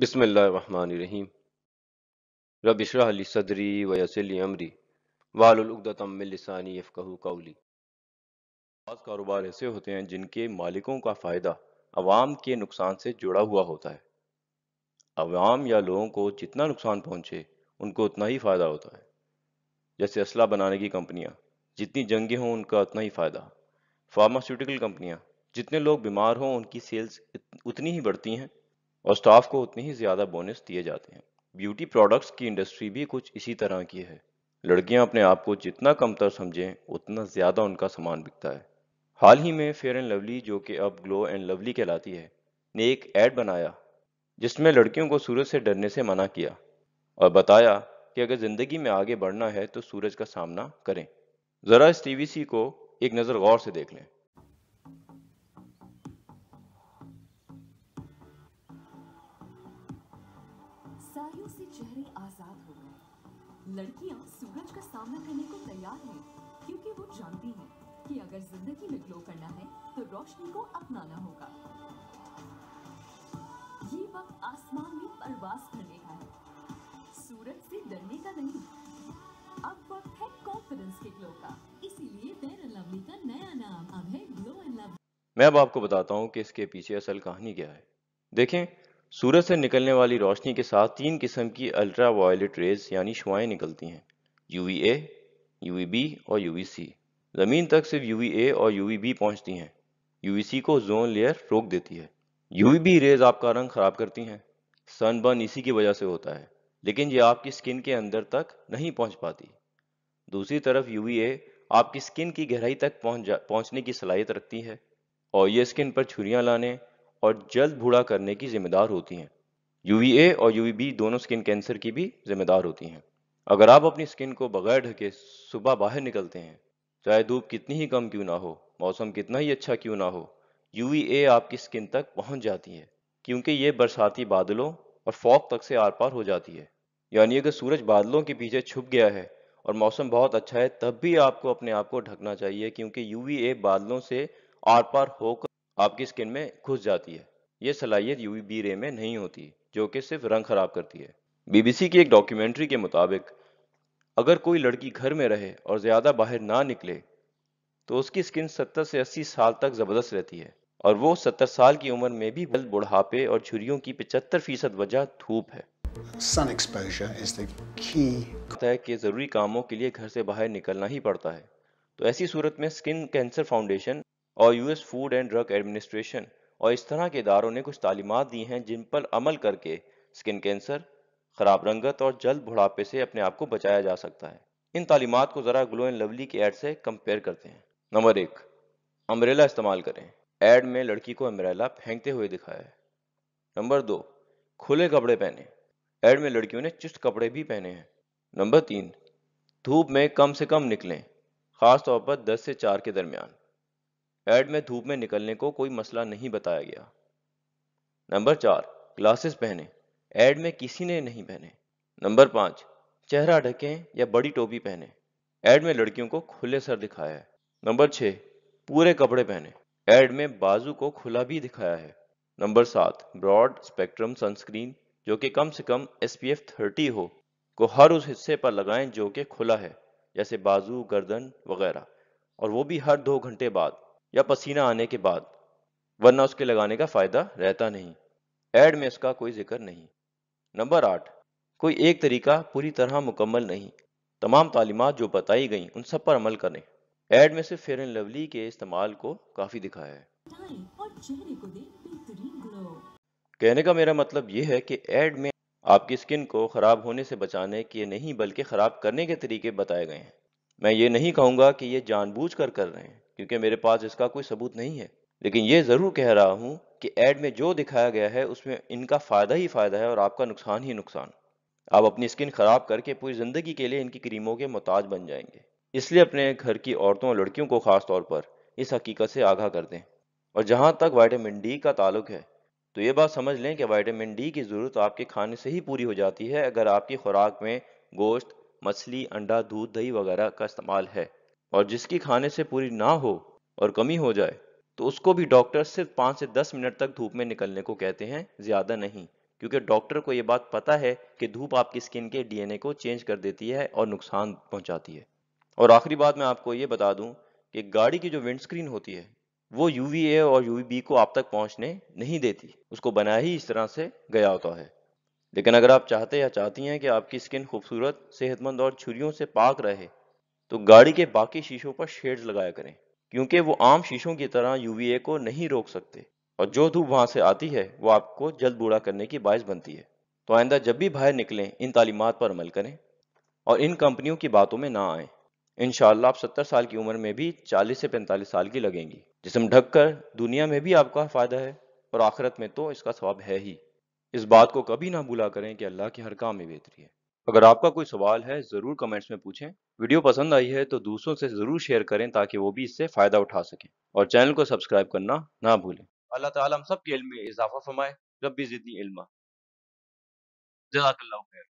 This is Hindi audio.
बिसमीम रबिशरली सदरी वसली अमरी वालदातमिलसानी फ़हू काउली बाज़ कारोबार ऐसे होते हैं जिनके मालिकों का फ़ायदा अवाम के नुकसान से जुड़ा हुआ होता है अवाम या लोगों को जितना नुकसान पहुँचे उनको उतना ही फ़ायदा होता है जैसे असला बनाने की कंपनियाँ जितनी जंगें हों उनका उतना ही फ़ायदा फार्मास्यूटिकल कंपनियाँ जितने लोग बीमार हों उनकी सेल्स उतनी ही बढ़ती हैं और स्टाफ को उतने ही ज़्यादा बोनस दिए जाते हैं ब्यूटी प्रोडक्ट्स की इंडस्ट्री भी कुछ इसी तरह की है लड़कियां अपने आप को जितना कमतर समझें उतना ज़्यादा उनका सामान बिकता है हाल ही में फेयर एंड लवली जो कि अब ग्लो एंड लवली कहलाती है ने एक ऐड बनाया जिसमें लड़कियों को सूरज से डरने से मना किया और बताया कि अगर ज़िंदगी में आगे बढ़ना है तो सूरज का सामना करें ज़रा इस टीवीसी को एक नज़र गौर से देख लें बेकारियों से चेहरे आजाद हो गए लड़कियां सूरज का सामना करने को तैयार हैं क्योंकि वो जानती हैं कि अगर जिंदगी में ग्लो करना है तो रोशनी को अपनाना होगा ये वक्त आसमान में परवास करने का है सूरज से डरने का नहीं अब वक्त है कॉन्फिडेंस के ग्लो का इसीलिए देर लवली का नया नाम अब है ग्लो एंड लवली मैं अब आपको बताता हूँ कि इसके पीछे असल कहानी क्या है देखें सूरज से निकलने वाली रोशनी के साथ तीन किस्म की अल्ट्रा वायलेट रेज यानी शुआएं निकलती हैं U U V A V B और यू वी सी जमीन तक सिर्फ यू वी ए और यू वी बी पहुंचती हैं यू वी सी को जोन लेयर रोक देती है यू वी बी रेज आपका रंग खराब करती हैं सनबर्न इसी की वजह से होता है लेकिन ये आपकी स्किन के अंदर तक नहीं पहुंच पाती दूसरी तरफ यू वी ए आपकी स्किन की गहराई तक पहुंच पहुंचने की सलाहियत रखती है और ये स्किन पर छुरियाँ लाने और जल्द बूढ़ा करने की जिम्मेदार होती हैं ए और बी दोनों स्किन कैंसर की भी जिम्मेदार होती हैं अगर आप अपनी स्किन को बगैर ढके सुबह बाहर निकलते हैं चाहे धूप कितनी ही कम क्यों ना हो मौसम कितना ही अच्छा क्यों ना हो ए आपकी स्किन तक पहुंच जाती है क्योंकि ये बरसाती बादलों और फॉग तक से आर पार हो जाती है यानी अगर सूरज बादलों के पीछे छुप गया है और मौसम बहुत अच्छा है तब भी आपको अपने आप को ढकना चाहिए क्योंकि ए बादलों से आर पार होकर आपकी स्किन में घुस जाती है ये सलाहियत बी रे में नहीं होती जो कि सिर्फ रंग खराब करती है बीबीसी की एक डॉक्यूमेंट्री के मुताबिक अगर कोई लड़की घर में रहे और ज़्यादा बाहर ना निकले तो उसकी स्किन 70 से 80 साल तक ज़बरदस्त रहती है और वो 70 साल की उम्र में भी बल बुढ़ापे और छुरियों की 75 फीसद वजह धूप है sun exposure is the key है कि ज़रूरी कामों के लिए घर से बाहर निकलना ही पड़ता है तो ऐसी सूरत में स्किन कैंसर फाउंडेशन और US food and drug administration और इस तरह के इदारों ने कुछ तालीमत दी हैं जिन पर अमल करके स्किन कैंसर खराब रंगत और जल्द बुढ़ापे से अपने आप को बचाया जा सकता है इन तालीमत को ज़रा ग्लो एंड लवली के ऐड से कंपेयर करते हैं नंबर एक अम्ब्रेला इस्तेमाल करें ऐड में लड़की को अम्ब्रेला फेंकते हुए दिखाया है नंबर दो खुले कपड़े पहने ऐड में लड़कियों ने चुस्त कपड़े भी पहने हैं नंबर तीन धूप में कम से कम निकलें खास तौर पर दस से चार के दरमियान एड में धूप में निकलने को कोई मसला नहीं बताया गया नंबर चार ग्लासेस पहने एड में किसी ने नहीं पहने नंबर पांच चेहरा ढकें या बड़ी टोपी पहने एड में लड़कियों को खुले सर दिखाया है नंबर छह पूरे कपड़े पहने एड में बाजू को खुला भी दिखाया है नंबर सात ब्रॉड स्पेक्ट्रम सनस्क्रीन जो कि कम से कम एस पी एफ थर्टी हो को हर उस हिस्से पर लगाएं जो कि खुला है जैसे बाजू गर्दन वगैरह और वो भी हर दो घंटे बाद या पसीना आने के बाद वरना उसके लगाने का फायदा रहता नहीं एड में इसका कोई जिक्र नहीं नंबर आठ कोई एक तरीका पूरी तरह मुकम्मल नहीं तमाम तालीमत जो बताई गई उन सब पर अमल करें एड में सिर्फ फेयर एंड लवली के इस्तेमाल को काफ़ी दिखाया है कहने का मेरा मतलब यह है कि एड में आपकी स्किन को ख़राब होने से बचाने के नहीं बल्कि ख़राब करने के तरीके बताए गए हैं मैं ये नहीं कहूँगा कि ये जानबूझ कर कर रहे हैं क्योंकि मेरे पास इसका कोई सबूत नहीं है लेकिन ये ज़रूर कह रहा हूँ कि एड में जो दिखाया गया है उसमें इनका फ़ायदा ही फ़ायदा है और आपका नुकसान ही नुकसान आप अपनी स्किन ख़राब करके पूरी ज़िंदगी के लिए इनकी क्रीमों के मोहताज बन जाएंगे इसलिए अपने घर की औरतों और लड़कियों को ख़ास तौर पर इस हकीकत से आगाह कर दें और जहाँ तक वाइटामिन डी का ताल्लुक है तो ये बात समझ लें कि वाइटामिन डी की ज़रूरत आपके खाने से ही पूरी हो जाती है अगर आपकी खुराक में गोश्त मछली अंडा दूध दही वगैरह का इस्तेमाल है और जिसकी खाने से पूरी ना हो और कमी हो जाए तो उसको भी डॉक्टर सिर्फ पाँच से दस मिनट तक धूप में निकलने को कहते हैं ज़्यादा नहीं क्योंकि डॉक्टर को ये बात पता है कि धूप आपकी स्किन के डीएनए को चेंज कर देती है और नुकसान पहुंचाती है और आखिरी बात मैं आपको ये बता दूं कि गाड़ी की जो विंडस्क्रीन होती है वो यू और यू को आप तक पहुँचने नहीं देती उसको बनाया ही इस तरह से गया होता है लेकिन अगर आप चाहते या चाहती हैं कि आपकी स्किन खूबसूरत सेहतमंद और छुरियों से पाक रहे तो गाड़ी के बाकी शीशों पर शेड्स लगाया करें क्योंकि वो आम शीशों की तरह यूवीए को नहीं रोक सकते और जो धूप वहां से आती है वो आपको जल्द बूढ़ा करने की बायस बनती है तो आइंदा जब भी बाहर निकलें इन तालीमत पर अमल करें और इन कंपनियों की बातों में ना आए इन आप सत्तर साल की उम्र में भी चालीस से पैंतालीस साल की लगेंगी जिसम ढक दुनिया में भी आपका फायदा है और आखिरत में तो इसका स्वाब है ही इस बात को कभी ना भूला करें कि अल्लाह की हर काम में बेहतरी है अगर आपका कोई सवाल है ज़रूर कमेंट्स में पूछें वीडियो पसंद आई है तो दूसरों से ज़रूर शेयर करें ताकि वो भी इससे फ़ायदा उठा सकें और चैनल को सब्सक्राइब करना ना भूलें अल्लाह ताला हम सब के इल्म में इजाफा फरमाए जब भी ज़िदनी इल्मा जजाकल्ला खैर